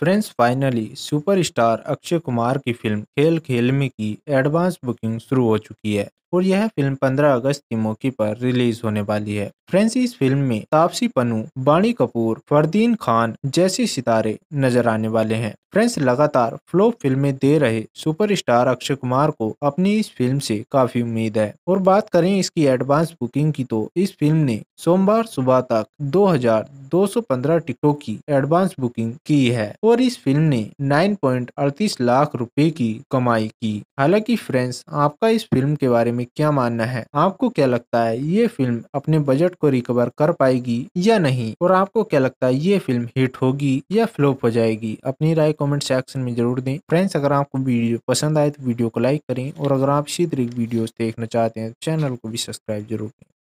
friends finally superstar Akshay Kumar की film खेल खेल में की एडवांस बुकिंग शुरू हो चुकी है और यह फिल्म 15 अगस्त के मौके पर रिलीज होने वाली है फ्रेंड्स इस फिल्म में तापसी पन्नू बाणी कपूर फरदीन खान जैसे सितारे नजर आने वाले हैं फ्रेंड्स लगातार फ्लॉप फिल्में दे रहे सुपरस्टार अक्षय कुमार को अपनी इस फिल्म से काफी उम्मीद है और बात करें इसकी एडवांस बुकिंग की तो इस फिल्म ने सोमवार सुबह तक दो 215 टिकटों की एडवांस बुकिंग की है और इस फिल्म ने 9.38 लाख रुपए की कमाई की हालांकि फ्रेंड्स आपका इस फिल्म के बारे में क्या मानना है आपको क्या लगता है ये फिल्म अपने बजट को रिकवर कर पाएगी या नहीं और आपको क्या लगता है ये फिल्म हिट होगी या फ्लोप हो जाएगी अपनी राय कॉमेंट सेक्शन में जरूर दें फ्रेंड्स अगर आपको वीडियो पसंद आए तो वीडियो को लाइक करें और अगर आप इसी वीडियो देखना चाहते हैं तो चैनल को भी सब्सक्राइब जरूर करें